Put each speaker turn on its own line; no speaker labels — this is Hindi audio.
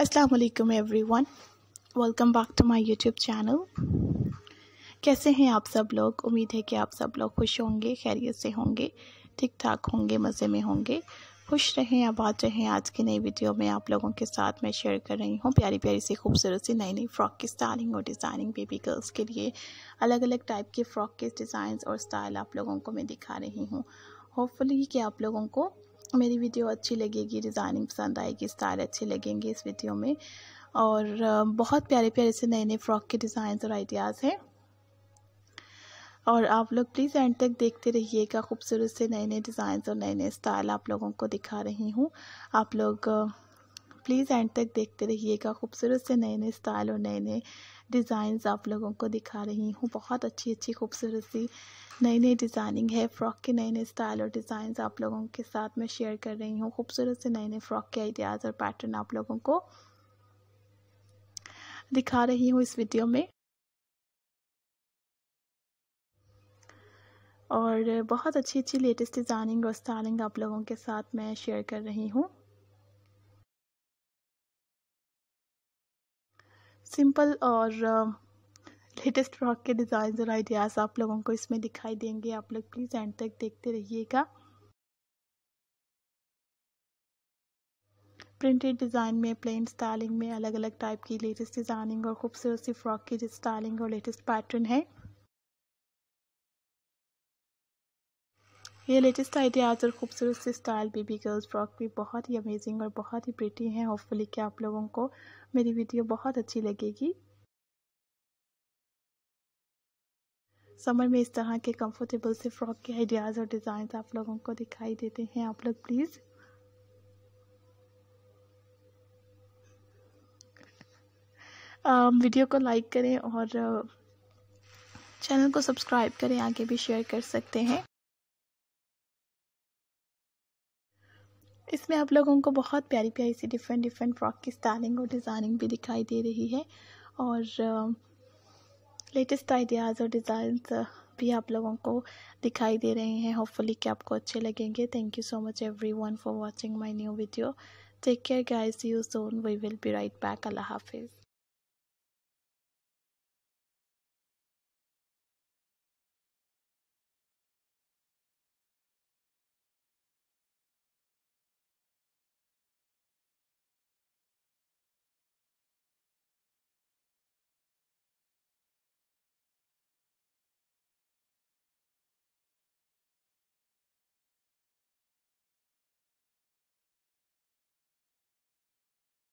असलकम everyone welcome back to my YouTube channel कैसे हैं आप सब लोग उम्मीद है कि आप सब लोग खुश होंगे खैरियत से होंगे ठीक ठाक होंगे मज़े में होंगे खुश रहें आबाद रहें आज की नई वीडियो में आप लोगों के साथ मैं शेयर कर रही हूँ प्यारी प्यारी सी खूबसूरत सी नई नई फ़्रॉक की स्टाइलिंग और डिज़ाइनिंग बेबी गर्ल्स के लिए अलग अलग टाइप के फ़्रॉक के डिज़ाइन और स्टाइल आप लोगों को मैं दिखा रही हूँ होपफुली कि आप लोगों को मेरी वीडियो अच्छी लगेगी डिज़ाइनिंग पसंद आएगी स्टाइल अच्छे लगेंगे इस वीडियो में और बहुत प्यारे प्यारे से नए नए फ़्रॉक के डिज़ाइन और आइडियाज़ हैं और आप लोग प्लीज़ एंड तक देखते रहिएगा खूबसूरत से नए नए डिज़ाइन और नए नए स्टाइल आप लोगों को दिखा रही हूँ आप लोग प्लीज़ एंड तक देखते रहिएगा खूबसूरत से नए नए स्टाइल और नए नए डिज़ाइंस आप लोगों को दिखा रही हूँ बहुत अच्छी अच्छी खूबसूरत सी नई नई डिज़ाइनिंग है फ़्रॉक के नए नए स्टाइल और डिज़ाइंस आप लोगों के साथ मैं शेयर कर रही हूँ खूबसूरत से नए नए फ़्रॉक के आइडियाज़ और पैटर्न आप लोगों को दिखा रही हूँ इस वीडियो में और बहुत अच्छी अच्छी लेटेस्ट डिज़ाइनिंग और स्टाइलिंग आप लोगों के साथ मैं शेयर कर रही हूँ सिंपल और लेटेस्ट फ्रॉक के डिज़ाइन और आइडियाज़ आप लोगों को इसमें दिखाई देंगे आप लोग प्लीज़ एंड तक देखते रहिएगा प्रिंटेड डिज़ाइन में प्लेन स्टाइलिंग में अलग अलग टाइप की लेटेस्ट डिज़ाइनिंग और खूबसूरत सी फ्रॉक की स्टाइलिंग और लेटेस्ट पैटर्न है ये लेटेस्ट आइडियाज़ और खूबसूरत सी स्टाइल बेबी गर्ल्स फ्रॉक भी बहुत ही अमेजिंग और बहुत ही प्रिटी है होपफुली कि आप लोगों को मेरी वीडियो बहुत अच्छी लगेगी समर में इस तरह के कंफर्टेबल से फ्रॉक के आइडियाज़ और डिज़ाइन आप लोगों को दिखाई देते हैं आप लोग प्लीज़ वीडियो को लाइक करें और चैनल को सब्सक्राइब करें आगे भी शेयर कर सकते हैं इसमें आप लोगों को बहुत प्यारी प्यारी सी डिफरेंट डिफरेंट फ्रॉक की स्टाइलिंग और डिज़ाइनिंग भी दिखाई दे रही है और लेटेस्ट uh, आइडियाज़ और डिज़ाइन uh, भी आप लोगों को दिखाई दे रहे हैं होपफुली कि आपको अच्छे लगेंगे thank you so much everyone for watching my new video take care guys you soon we will be right back अल्लाह हाफिज़